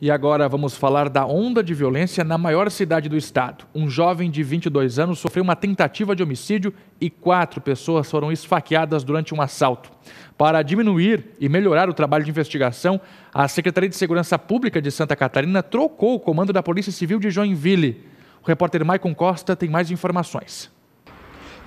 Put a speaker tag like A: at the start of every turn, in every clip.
A: E agora vamos falar da onda de violência na maior cidade do estado. Um jovem de 22 anos sofreu uma tentativa de homicídio e quatro pessoas foram esfaqueadas durante um assalto. Para diminuir e melhorar o trabalho de investigação, a Secretaria de Segurança Pública de Santa Catarina trocou o comando da Polícia Civil de Joinville. O repórter Maicon Costa tem mais informações.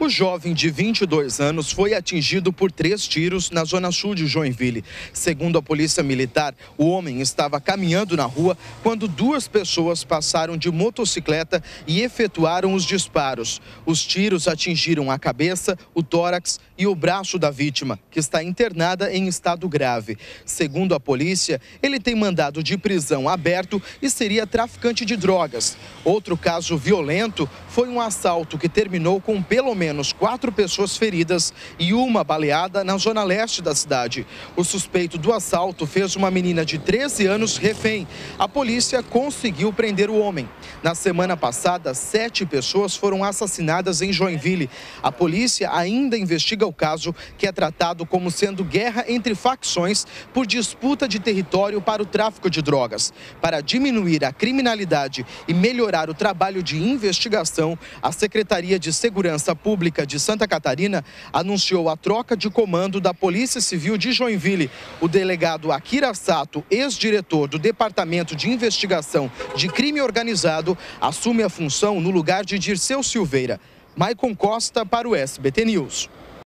B: O jovem de 22 anos foi atingido por três tiros na zona sul de Joinville. Segundo a polícia militar, o homem estava caminhando na rua quando duas pessoas passaram de motocicleta e efetuaram os disparos. Os tiros atingiram a cabeça, o tórax e o braço da vítima, que está internada em estado grave. Segundo a polícia, ele tem mandado de prisão aberto e seria traficante de drogas. Outro caso violento foi um assalto que terminou com pelo menos menos quatro pessoas feridas e uma baleada na zona leste da cidade. O suspeito do assalto fez uma menina de 13 anos refém. A polícia conseguiu prender o homem. Na semana passada, sete pessoas foram assassinadas em Joinville. A polícia ainda investiga o caso, que é tratado como sendo guerra entre facções por disputa de território para o tráfico de drogas. Para diminuir a criminalidade e melhorar o trabalho de investigação, a Secretaria de Segurança Pública Pública de Santa Catarina anunciou a troca de comando da Polícia Civil de Joinville. O delegado Akira Sato, ex-diretor do Departamento de Investigação de Crime Organizado, assume a função no lugar de Dirceu Silveira. Maicon Costa para o SBT News.